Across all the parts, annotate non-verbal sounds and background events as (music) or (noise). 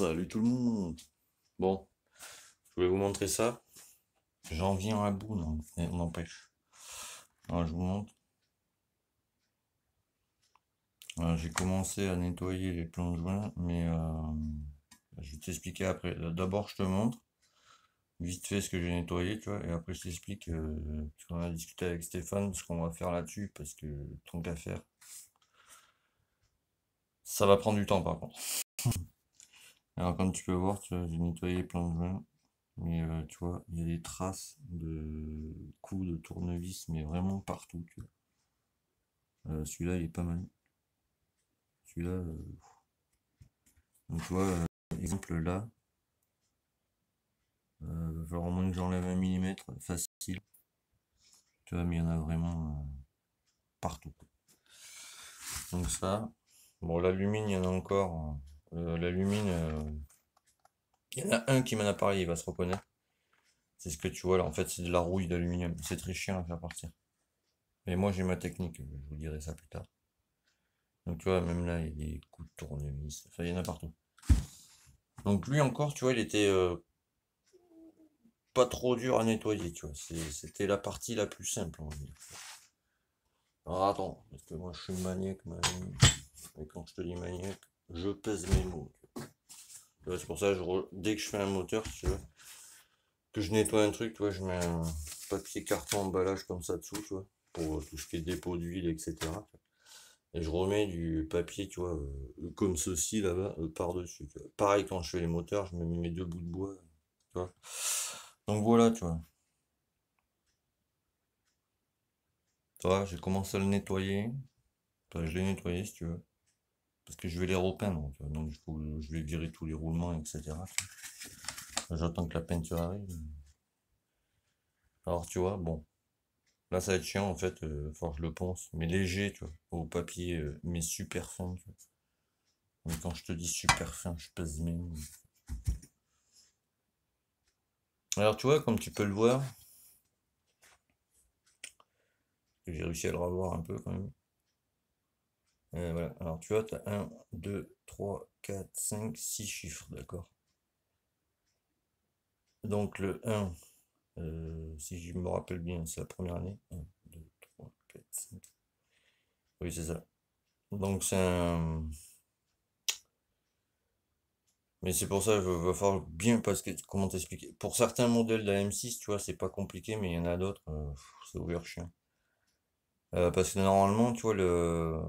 Salut tout le monde. Bon, je vais vous montrer ça. J'en viens à bout, non, n'empêche. Ah, je vous montre. Ah, j'ai commencé à nettoyer les plans de joint, mais euh, je vais t'expliquer après. D'abord, je te montre vite fait ce que j'ai nettoyé, tu vois, et après je t'explique. tu euh, on a discuté avec Stéphane ce qu'on va faire là-dessus, parce que tant qu'à faire, ça va prendre du temps par contre. Alors comme tu peux voir, j'ai nettoyé plein de joints, mais euh, tu vois, il y a des traces de coups de tournevis, mais vraiment partout. Euh, Celui-là, il est pas mal. Celui-là, euh, donc tu vois, euh, exemple là, il va au moins que j'enlève un millimètre, facile. Tu vois, mais il y en a vraiment partout. Donc ça, bon l'alumine, il y en a encore hein. Euh, euh, il y en a un qui m'en a parlé, il va se reconnaître. C'est ce que tu vois là, en fait c'est de la rouille d'aluminium. C'est très chiant à faire partir. Mais moi j'ai ma technique, je vous dirai ça plus tard. Donc tu vois, même là, il y a des coups de tournevis, il y en a partout. Donc lui encore, tu vois, il était euh, pas trop dur à nettoyer, tu vois. C'était la partie la plus simple, on va dire. attends, parce que moi je suis maniaque, maniaque. Et quand je te dis maniaque, je pèse mes mots. C'est pour ça que je dès que je fais un moteur, tu que je nettoie un truc, tu je mets un papier carton emballage comme ça dessous, tu vois, pour euh, tout ce qui est dépôt d'huile, etc. Et je remets du papier, tu vois, euh, comme ceci là-bas, euh, par-dessus. Pareil quand je fais les moteurs, je mets mes deux bouts de bois. Tu vois. Donc voilà, tu vois. Tu j'ai commencé à le nettoyer. Enfin, je l'ai nettoyé si tu veux parce que je vais les repeindre, donc je, euh, je vais virer tous les roulements, etc. J'attends que la peinture arrive. Alors tu vois, bon, là ça va être chiant en fait, euh, je le pense mais léger, tu vois, au papier, euh, mais super fin, quand je te dis super fin, je pèse même Alors tu vois, comme tu peux le voir, j'ai réussi à le revoir un peu quand même. Euh, voilà. Alors tu vois, tu as 1, 2, 3, 4, 5, 6 chiffres, d'accord Donc le 1, euh, si je me rappelle bien, c'est la première année. 1, 2, 3, 4, 5. Oui, c'est ça. Donc c'est un... Mais c'est pour ça je veux falloir bien parce que comment t'expliquer. Pour certains modèles dam 6 tu vois, c'est pas compliqué, mais il y en a d'autres, euh, c'est ouvert chien. parce que normalement, tu vois, le,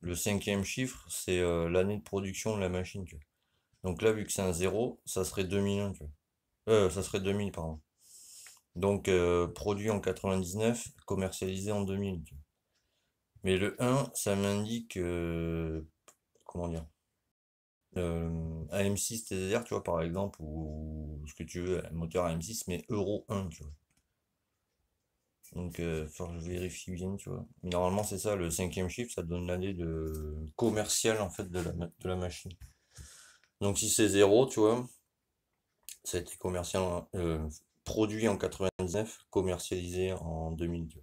le cinquième chiffre, c'est euh, l'année de production de la machine, Donc là, vu que c'est un 0, ça serait 2001, tu Euh, ça serait 2000, pardon. Donc, euh, produit en 99, commercialisé en 2000. Mais le 1, ça m'indique, euh, comment dire, AM6 TDR, tu vois, par exemple, ou, ou, ce que tu veux, moteur AM6, mais Euro 1, tu vois. Donc, euh, faut je vérifie bien, tu vois. Mais normalement, c'est ça, le cinquième chiffre, ça donne l'année de commercial, en fait, de la, de la machine. Donc, si c'est zéro, tu vois, ça a été commercial, euh, produit en 99, commercialisé en 2002.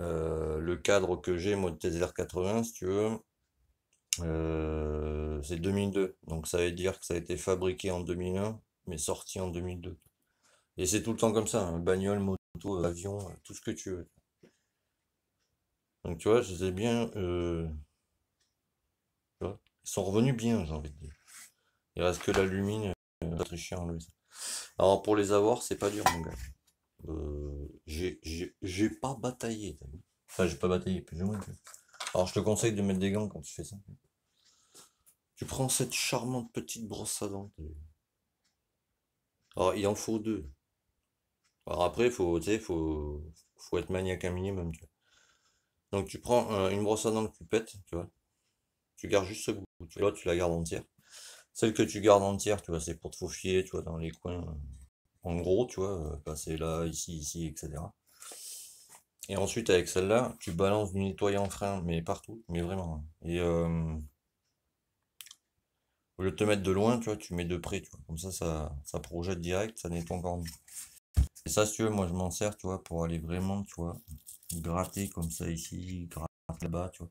Euh, le cadre que j'ai, mode TZR80, si tu veux, c'est 2002. Donc, ça veut dire que ça a été fabriqué en 2001, mais sorti en 2002. Et c'est tout le temps comme ça, hein. bagnole bagnole, euh, avion, euh, tout ce que tu veux. Donc tu vois, je sais bien. Euh, ils sont revenus bien, j'ai envie de dire. Il reste que l'alumine lumière en Alors pour les avoir, c'est pas dur, mon gars. j'ai pas bataillé. Enfin, j'ai pas bataillé, plus ou moins. Alors je te conseille de mettre des gants quand tu fais ça. Tu prends cette charmante petite brosse à dents. Alors il en faut deux. Alors après, faut, faut, être maniaque un minimum, tu Donc tu prends euh, une brosse à dents de cupette, tu vois. Tu gardes juste ce bout, tu tu la gardes entière. Celle que tu gardes entière, tu vois, c'est pour te faufiler, tu vois, dans les coins. En gros, tu vois, euh, passer là, ici, ici, etc. Et ensuite, avec celle-là, tu balances du nettoyant frein, mais partout, mais vraiment. Hein. Et euh, au lieu de te mettre de loin, tu vois, tu mets de près, tu vois. Comme ça, ça, ça projette direct, ça nettoie encore et ça, si tu veux, moi je m'en sers, tu vois, pour aller vraiment, tu vois, gratter comme ça ici, gratter là-bas, tu vois.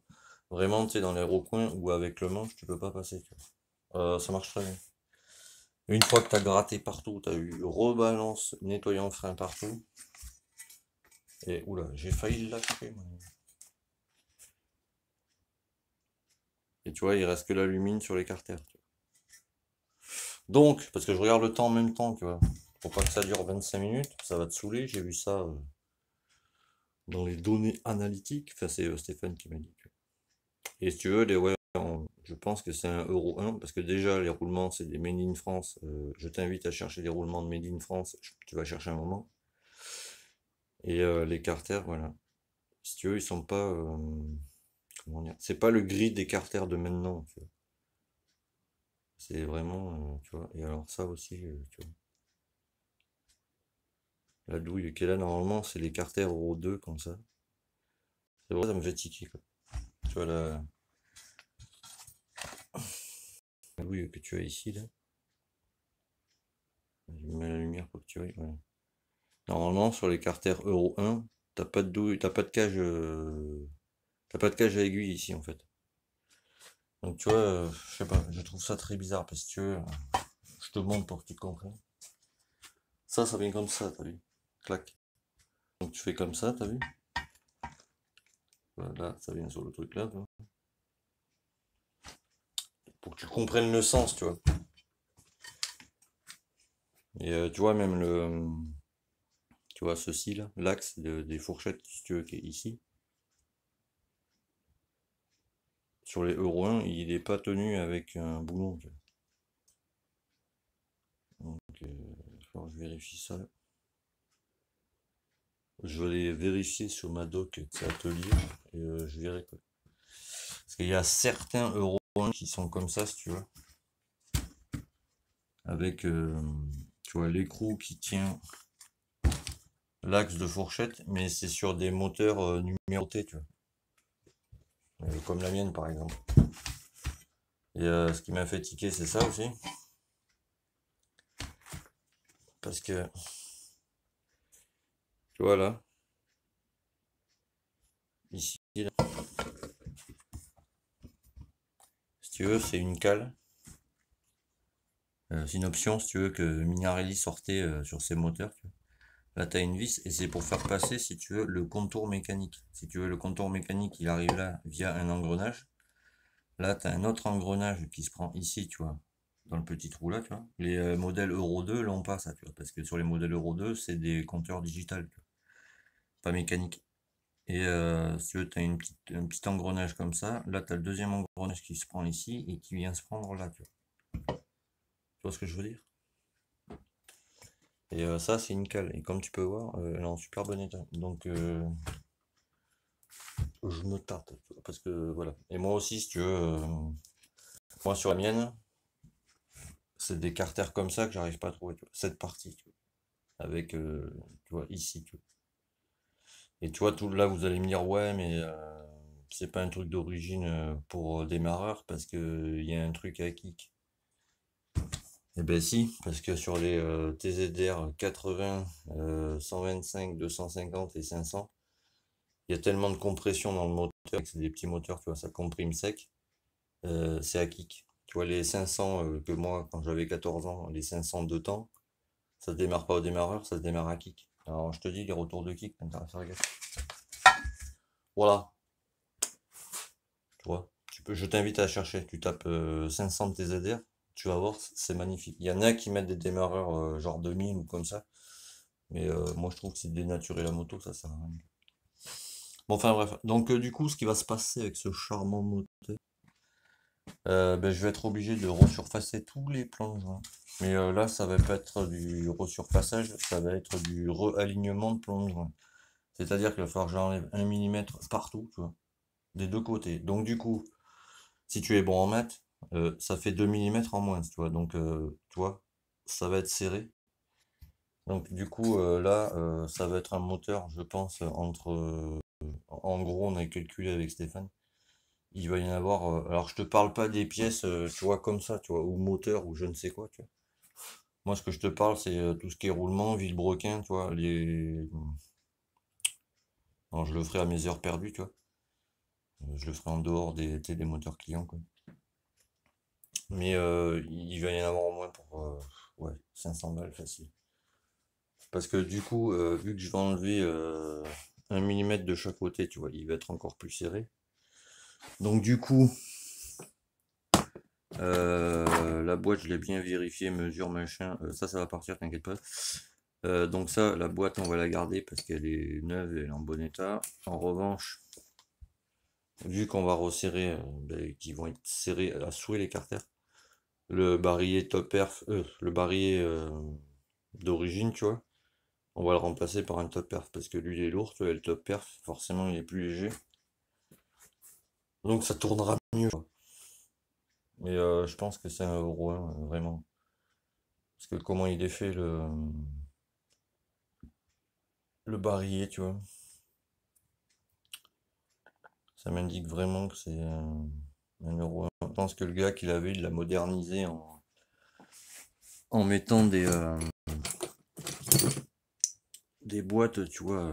Vraiment, tu sais, dans les recoins ou avec le manche, tu peux pas passer, tu vois. Euh, ça marche très bien. Une fois que tu as gratté partout, tu as eu rebalance, nettoyant frein partout. Et oula, j'ai failli moi. Et tu vois, il reste que l'alumine sur les carters. Donc, parce que je regarde le temps en même temps, tu vois. Faut pas que ça dure 25 minutes, ça va te saouler. J'ai vu ça euh, dans les données analytiques. Enfin, c'est euh, Stéphane qui m'a dit. Et si tu veux, je pense que c'est un Euro 1, parce que déjà, les roulements, c'est des Made in France. Euh, je t'invite à chercher des roulements de Made in France. tu vas chercher un moment. Et les carters, voilà. Si tu veux, ils sont pas. comment dire C'est pas le gris des carters de maintenant. C'est vraiment. tu Et alors, ça aussi, tu la douille est là, normalement, c'est les carters Euro 2 comme ça. C'est vrai, ça me fait tiquer. Quoi. Tu vois (coughs) la... douille que tu as ici là. Je mets la lumière pour que tu vois. Normalement, sur les carters Euro 1, t'as pas de douille, t'as pas de cage, euh, t'as pas de cage à aiguille ici en fait. Donc tu vois, euh, je sais pas, je trouve ça très bizarre parce que euh, je te montre pour que tu comprennes. Ça, ça vient comme ça, t'as vu. Donc tu fais comme ça, t'as vu Là, ça vient sur le truc là. Pour que tu comprennes le sens, tu vois. Et euh, tu vois même le... Tu vois ceci là, l'axe des fourchettes, si tu veux, qui est ici. Sur les Euro 1, il n'est pas tenu avec un boulon. Tu vois. Donc, euh, je vérifie ça. Je vais les vérifier sur ma doc de atelier et euh, je verrai quoi. Parce qu'il y a certains euros qui sont comme ça, si tu veux, Avec, euh, tu vois, l'écrou qui tient l'axe de fourchette, mais c'est sur des moteurs euh, numérotés, tu vois. comme la mienne, par exemple. Et ce qui m'a fait tiquer, c'est ça aussi. Parce que voilà, Ici, Si tu veux, c'est une cale. Euh, c'est une option, si tu veux, que Minarelli sortait euh, sur ses moteurs. Là, tu as une vis et c'est pour faire passer, si tu veux, le contour mécanique. Si tu veux, le contour mécanique, il arrive là via un engrenage. Là, tu as un autre engrenage qui se prend ici, tu vois, dans le petit trou là, tu vois. Les euh, modèles Euro 2 l'ont pas, ça, tu vois, parce que sur les modèles Euro 2, c'est des compteurs digitales, pas mécanique. Et euh, si tu veux, tu as une petite, un petit engrenage comme ça. Là, tu as le deuxième engrenage qui se prend ici et qui vient se prendre là. Tu vois, ce que je veux dire Et euh, ça, c'est une cale. Et comme tu peux voir, euh, elle est en super bon état. Donc, je me tarte. Parce que voilà. Et moi aussi, si tu veux, moi sur la mienne, c'est des carters comme ça que j'arrive pas à trouver. cette partie, avec, tu vois, ici. Tu et tu vois, tout, là, vous allez me dire, ouais, mais euh, c'est pas un truc d'origine euh, pour euh, démarreur parce qu'il y a un truc à kick. Eh bien si, parce que sur les TZDR TZR 80, 125, 250 et 500, il y a tellement de compression dans le moteur, c'est des petits moteurs, tu vois, ça comprime sec, c'est à kick. Tu vois, les 500 que moi, quand j'avais 14 ans, les 500 de temps, ça ne démarre pas au démarreur, ça se démarre à kick. Alors, je te dis, les retours de kick, intéressant à regarde. Voilà. Tu vois, tu peux, je t'invite à chercher. Tu tapes 500 euh, TZR, tu vas voir, c'est magnifique. Il y en a qui mettent des démarreurs euh, genre 2000 ou comme ça. Mais euh, moi, je trouve que c'est dénaturer la moto, ça ça rien. Bon, enfin bref. Donc, du coup, ce qui va se passer avec ce charmant moteur. Euh, ben, je vais être obligé de resurfacer tous les plans de Mais euh, là, ça va pas être du resurfaçage, ça va être du realignement de plans de C'est-à-dire qu'il va falloir que j'enlève 1 mm partout, des deux côtés. Donc du coup, si tu es bon en maths, euh, ça fait 2 mm en moins, tu Donc, tu ça va être serré. Donc du coup, là, ça va être un moteur, je pense, entre... en gros, on a calculé avec Stéphane, il va y en avoir. Euh, alors, je te parle pas des pièces, euh, tu vois, comme ça, tu vois, ou moteur, ou je ne sais quoi, tu vois. Moi, ce que je te parle, c'est euh, tout ce qui est roulement, vilebrequin, tu vois, les. Hmm, non, je le ferai à mes heures perdues, tu vois. Je le ferai en dehors des, moteurs clients, quoi. Mais il va y en avoir au moins pour ouais, 500 balles facile. Parce que du coup, vu que je vais enlever un millimètre de chaque côté, tu vois, il va être encore plus serré. Donc du coup, euh, la boîte, je l'ai bien vérifié, mesure, machin. Euh, ça, ça va partir, t'inquiète pas. Euh, donc ça, la boîte, on va la garder parce qu'elle est neuve et elle est en bon état. En revanche, vu qu'on va resserrer, ben, qui vont être serrés à souhait les carters, le barillet top perf, le barillet d'origine, tu vois, on va le remplacer par un top perf parce que lui, il est lourd, tu vois, et le top perf, forcément, il est plus léger. Donc ça tournera mieux. Mais euh, je pense que c'est un roi, hein, vraiment. Parce que comment il est fait le, le barillet, tu vois. Ça m'indique vraiment que c'est un, roi. Je pense que le gars qui l'avait, il l'a modernisé en, en mettant des, euh, des boîtes, tu vois.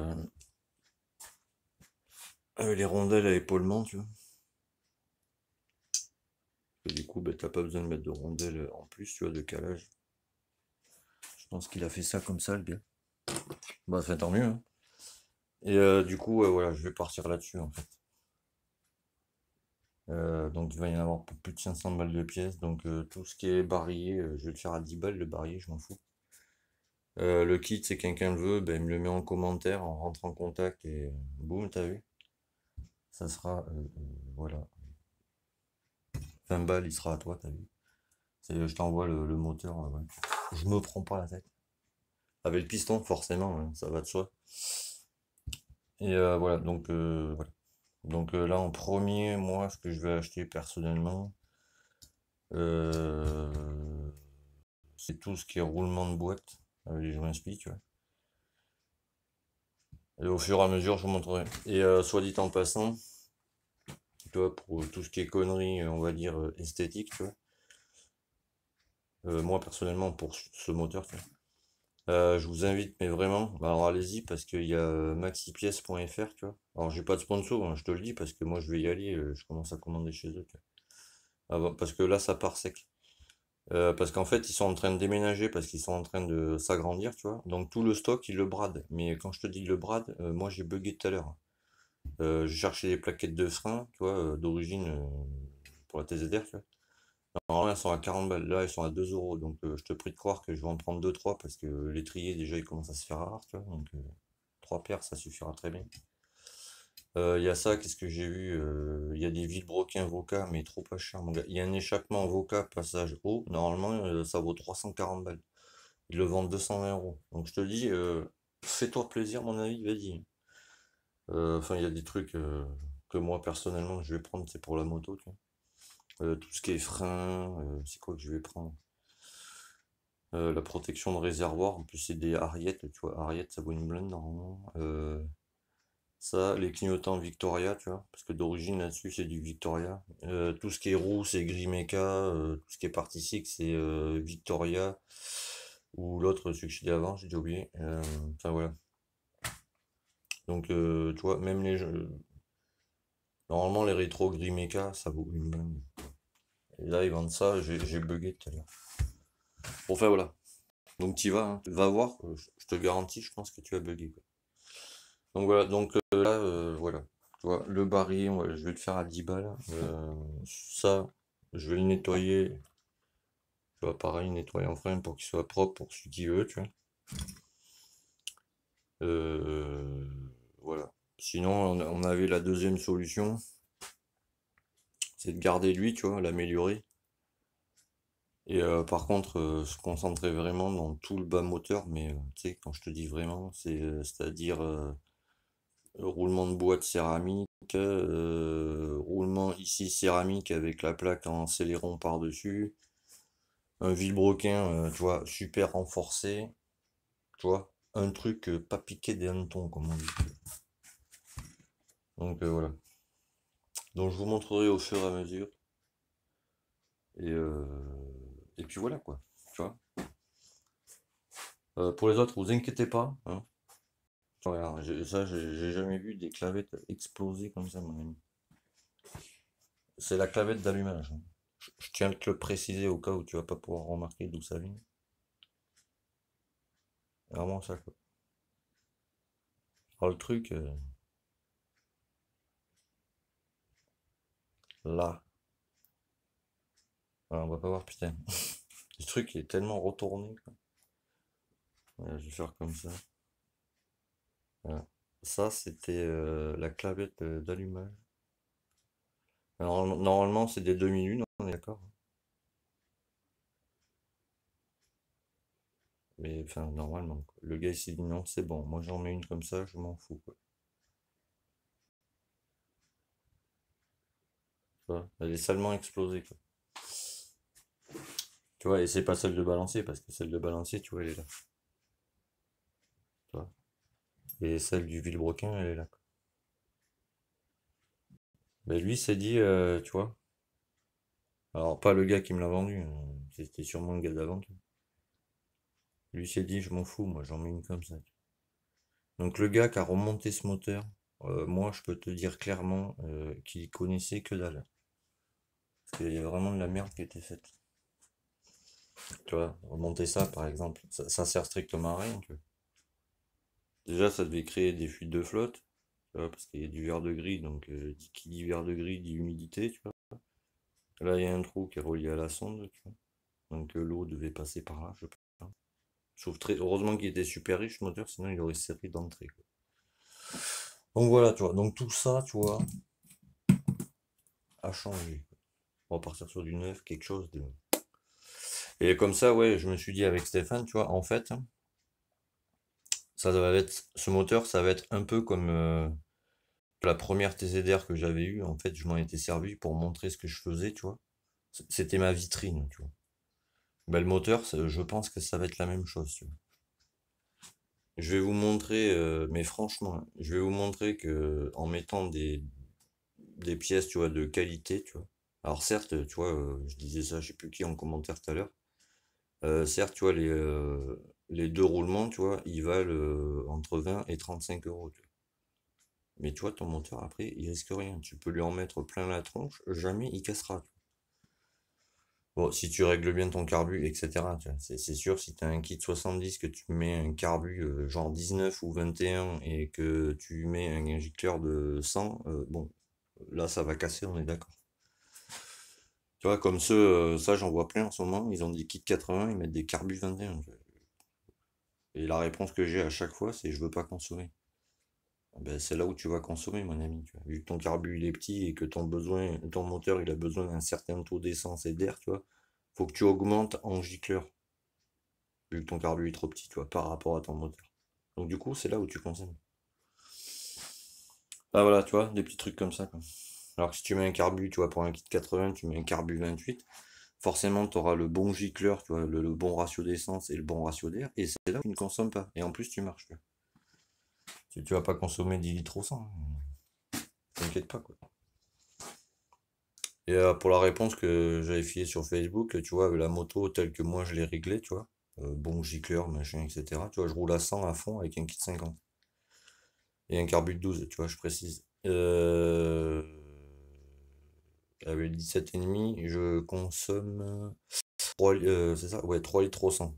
Euh, les rondelles à épaulement, tu vois du coup, ben, tu n'as pas besoin de mettre de rondelles en plus, tu vois, de calage. Je pense qu'il a fait ça comme ça, le bien Bah, enfin, tant mieux. Hein. Et euh, du coup, voilà, je vais partir là-dessus, en fait. Euh, donc, il va y en avoir plus de 500 balles de pièces. Donc, euh, tout ce qui est barillé, je vais le faire à 10 balles, le barillé, je m'en fous. le kit, c'est quelqu'un le veut, ben, il me le met en commentaire, on rentre en contact et boum, t'as vu ça sera voilà 20 balles, il sera à toi, t'as vu. Je t'envoie le, moteur. Euh, je me prends pas la tête. Avec le piston, forcément, hein, ça va de soi. Et euh, voilà, donc euh, voilà. Donc là, en premier, moi, ce que je vais acheter personnellement, c'est tout ce qui est roulement de boîte avec les joints spi, tu vois. Et au fur et à mesure, je montrerai. Et soit dit en passant, pour tout ce qui est conneries, euh, on va dire, euh, esthétique, tu vois. Euh, moi, personnellement, pour ce moteur, tu vois. je vous invite, mais vraiment, bah, alors allez-y parce qu'il y a maxipièce.fr tu vois. Alors, j'ai pas de sponsor, hein, je te le dis parce que moi, je vais y aller, je commence à commander chez eux, tu parce que là, ça part sec. parce qu'en fait, ils sont en train de déménager, parce qu'ils sont en train de s'agrandir, tu vois. Donc, tout le stock, ils le bradent. Mais quand je te dis le brad moi, j'ai bugué tout à l'heure. Hein. Euh, je cherchais des plaquettes de frein, tu vois, euh, d'origine euh, pour la TZR, Normalement, elles sont à 40 balles. Là, elles sont à 2 euros. Donc, je te prie de croire que je vais en prendre 2-3 parce que l'étrier, déjà, il commence à se faire rare, Donc, 3 paires, ça suffira très bien. Il y a ça, qu'est-ce que j'ai vu Il y a des vilebrequins Voca, mais trop pas cher, mon gars. Il y a un échappement Voca passage haut. Normalement, ça vaut 340 balles. Ils le vendent 220 euros. Donc je te dis, fais-toi plaisir, mon avis, vas-y. Euh, enfin, il y a des trucs euh, que moi personnellement je vais prendre, c'est pour la moto. Tu vois. Euh, tout ce qui est frein, c'est quoi que je vais prendre la protection de réservoir, en plus c'est des Harriet, tu vois, Ariettes ça vaut une blinde normalement. ça, les clignotants Victoria, tu vois, parce que d'origine là-dessus c'est du Victoria. tout ce qui est roux, c'est Grimeka, tout ce qui est particique, c'est Victoria, ou l'autre, celui que j'ai dit avant, j'ai oublié. Enfin voilà, donc, euh, tu vois, même les jeux. Normalement, les rétro gris ça vaut une bonne Et là, ils vendent ça, j'ai bugué tout à l'heure. Enfin, voilà. Donc, tu vas, tu hein. va voir, euh, je te garantis, je pense que tu as bugué Donc, voilà, donc euh, là, voilà. Tu vois, le baril, je vais le faire à 10 balles. ça, je vais le nettoyer. Tu vois, pareil, nettoyer en frein pour qu'il soit propre pour celui qui veut, tu vois. Euh Sinon, on avait la deuxième solution. C'est de garder lui, tu vois, l'améliorer. Et euh, par contre, euh, se concentrer vraiment dans tout le bas moteur, mais euh, tu sais, quand je te dis vraiment, c'est-à-dire roulement de boîte céramique, roulement ici céramique avec la plaque en scéléron par-dessus, un vilebrequin, tu vois, super renforcé, tu vois, un truc euh, pas piqué des hannetons, comme on dit. Donc euh, voilà. Donc je vous montrerai au fur et à mesure. Et, euh, et puis voilà quoi. Tu vois. pour les autres, vous inquiétez pas. Hein. ça, j'ai jamais vu des clavettes exploser comme ça, mon C'est la clavette d'allumage. Hein. Je, tiens à te le préciser au cas où tu vas pas pouvoir remarquer d'où ça vient. Vraiment ça. Oh, le truc. Euh, là. Ah, on va pas voir putain. (laughs) le truc est tellement retourné. je vais faire comme ça. Ça, c'était euh, la clavette d'allumage. normalement, c'est des demi-lunes, on est d'accord hein. Mais enfin, normalement, le gars il s'est dit non, c'est bon, moi j'en mets une comme ça, je m'en fous. elle est salement explosée. Quoi. Tu vois, et c'est pas celle de balancer parce que celle de balancer tu vois, elle est là. Et celle du vilebrequin elle est là. Mais lui s'est dit, euh, tu vois. Alors, pas le gars qui me l'a vendu, hein. c'était sûrement le gars d'avant, lui s'est dit, je m'en fous, moi j'en mets une comme ça. Donc le gars qui a remonté ce moteur, euh, moi je peux te dire clairement euh, qu'il connaissait que dalle. Parce qu'il y a vraiment de la merde qui était faite. Tu vois, remonter ça par exemple, ça, sert strictement à rien. Déjà ça devait créer des fuites de flotte, parce qu'il y a du verre de gris, donc euh, qui dit verre de gris dit humidité, tu vois. Là il y a un trou qui est relié à la sonde, tu vois. Donc l'eau devait passer par là, je pense. Sauf très, heureusement qu'il était super riche, moteur, sinon il aurait servi d'entrée. Donc voilà, tu vois. Donc tout ça, tu vois, a changé. On va partir sur du neuf, quelque chose de. Et comme ça, ouais, je me suis dit avec Stéphane, tu vois, en fait, hein, ça va être, ce moteur, ça va être un peu comme euh, la première TZR que j'avais eue. En fait, je m'en étais servi pour montrer ce que je faisais, tu vois. C'était ma vitrine, tu vois le moteur, je pense que ça va être la même chose. Je vais vous montrer, euh, mais franchement, je vais vous montrer que en mettant des, pièces, tu vois, de qualité, tu vois. Alors certes, tu vois, euh, je disais ça, je sais plus qui en commentaire tout à l'heure. Euh, certes, tu vois, les, les deux roulements, tu vois, ils valent entre 20 et 35 euros. Mais tu ton moteur, après, il risque rien. Tu peux lui en mettre plein la tronche, jamais il cassera. Bon, si tu règles bien ton carbu, etc. C'est sûr, si tu as un kit 70, que tu mets un carbu euh, genre 19 ou 21 et que tu mets un injecteur de 100, euh, bon, là ça va casser, on est d'accord. Tu vois, comme ceux, euh, ça j'en vois plein en ce moment, ils ont des kits 80, ils mettent des carbus 21. Et la réponse que j'ai à chaque fois, c'est je veux pas consommer. Ben, c'est là où tu vas consommer, mon ami. Tu vois. Vu que ton carbu il est petit et que ton, besoin, ton moteur il a besoin d'un certain taux d'essence et d'air, tu vois, faut que tu augmentes en gicleur. Vu que ton carbu est trop petit, tu vois, par rapport à ton moteur. Donc du coup, c'est là où tu consommes. Ah voilà, tu vois, des petits trucs comme ça. Alors que si tu mets un carbu, tu vois, pour un kit 80, tu mets un carbu 28, forcément, tu auras le bon gicleur, tu vois, le, bon ratio d'essence et le bon ratio d'air, et c'est là où tu ne consommes pas. Et en plus, tu marches. Tu, tu vas pas consommer 10 litres au 100. Hein. T'inquiète pas, quoi. Et euh, pour la réponse que j'avais filée sur Facebook, tu vois, la moto telle que moi je l'ai réglée, tu vois, euh, bon gicleur, machin, etc. Tu vois, je roule à 100 à fond avec un kit 50. Et un carbut 12, tu vois, je précise. Euh, avec 17,5, je consomme ça ouais, 3 litres au 100.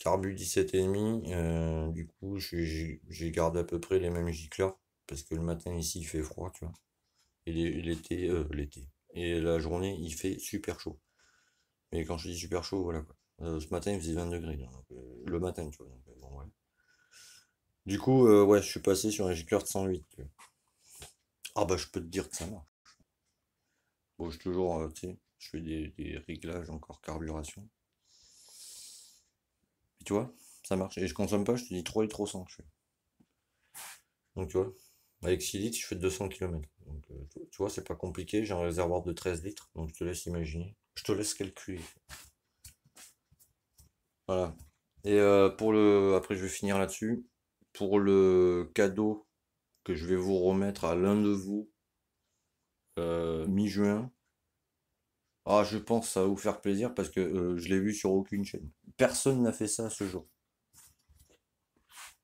Carbu 17,5, euh, du coup, j'ai gardé à peu près les mêmes gicleurs, parce que le matin ici, il fait froid, tu vois. Et l'été, euh, l'été. Et la journée, il fait super chaud. Mais quand je dis super chaud, voilà quoi. Euh, ce matin, il faisait 20 degrés, le matin, tu vois. Du coup, ouais, je suis passé sur un gicleur de 108. Tu vois. Ah bah, je peux te dire que ça marche. Bon, je toujours, tu sais, je fais des réglages encore carburation tu vois, ça marche. Et je consomme pas, je te dis 3 et trop 100. Donc tu vois, avec 6 litres, je fais 200 km. Donc euh, tu vois, c'est pas compliqué. J'ai un réservoir de 13 litres. Donc je te laisse imaginer. Je te laisse calculer. Voilà. Et euh, pour le. Après, je vais finir là-dessus. Pour le cadeau que je vais vous remettre à l'un de vous euh, mi-juin, ah, je pense que ça va vous faire plaisir parce que euh, je l'ai vu sur aucune chaîne. Personne n'a fait ça ce jour.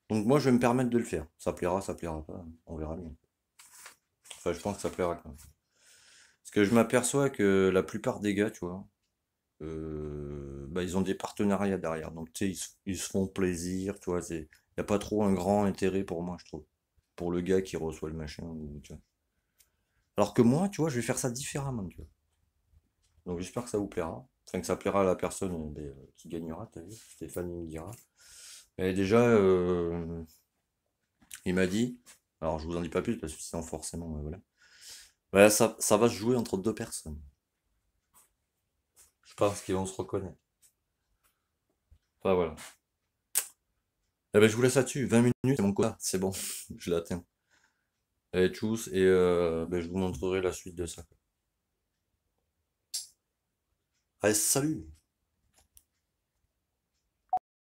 Donc moi, je vais me permettre de le faire. Ça plaira, ça plaira pas. On verra bien. Enfin, je pense que ça plaira quand même. Parce que je m'aperçois que la plupart des gars, tu vois, euh, bah, ils ont des partenariats derrière. Donc, tu sais, ils, se font plaisir, tu vois. Il n'y a pas trop un grand intérêt pour moi, je trouve. Pour le gars qui reçoit le machin. tu vois. Alors que moi, tu vois, je vais faire ça différemment, tu vois. Donc j'espère que ça vous plaira. Enfin, que ça plaira à la personne euh, euh, qui gagnera, as vu Stéphane me dira. mais déjà, euh, il m'a dit, alors je vous en dis pas plus parce que sinon forcément, voilà. Bah, ça, ça va se jouer entre deux personnes. Je pense qu'ils vont se reconnaître. Enfin voilà. Eh ben, je vous laisse là-dessus. 20 minutes, c'est mon C'est bon, (laughs) je l'atteins. Allez, tous et ben, je vous montrerai la suite de ça. als Salut.